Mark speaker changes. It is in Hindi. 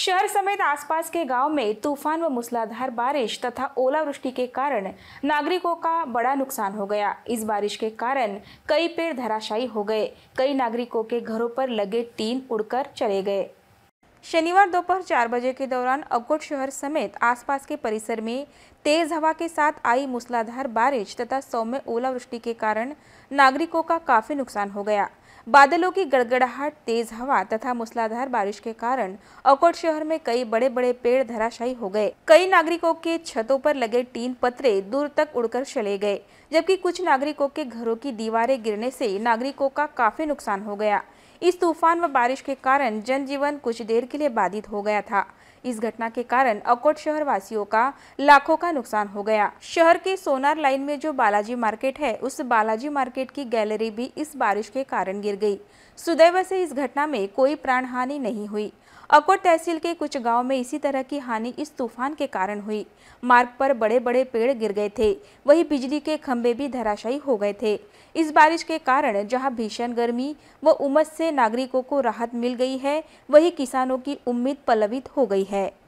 Speaker 1: शहर समेत आसपास के गांव में तूफान व मूसलाधार बारिश तथा ओलावृष्टि के कारण नागरिकों का बड़ा नुकसान हो गया इस बारिश के कारण कई पेड़ धराशायी हो गए कई नागरिकों के घरों पर लगे टीन उड़कर चले गए शनिवार दोपहर चार बजे के दौरान अकोट शहर समेत आसपास के परिसर में तेज हवा के साथ आई मूसलाधार बारिश तथा सौम्य ओलावृष्टि के कारण नागरिकों का काफी नुकसान हो गया बादलों की गड़गड़ाहट तेज हवा तथा मूसलाधार बारिश के कारण अकोट शहर में कई बड़े बड़े पेड़ धराशायी हो गए कई नागरिकों के छतों पर लगे टीन पतरे दूर तक उड़कर चले गए जबकि कुछ नागरिकों के घरों की दीवारें गिरने से नागरिकों का काफी नुकसान हो गया इस तूफान व बारिश के कारण जनजीवन कुछ देर के लिए बाधित हो गया था इस घटना के कारण अकोट शहर वासियों का लाखों का नुकसान हो गया शहर के सोनार लाइन में जो बालाजी मार्केट है उस बालाजी मार्केट की गैलरी भी इस बारिश के कारण गिर गई सुदैव से इस घटना में कोई प्राण हानि नहीं हुई अकोट तहसील के कुछ गांव में इसी तरह की हानि इस तूफान के कारण हुई मार्ग पर बड़े बड़े पेड़ गिर गए थे वहीं बिजली के खंभे भी धराशायी हो गए थे इस बारिश के कारण जहां भीषण गर्मी व उमस से नागरिकों को राहत मिल गई है वहीं किसानों की उम्मीद पलवित हो गई है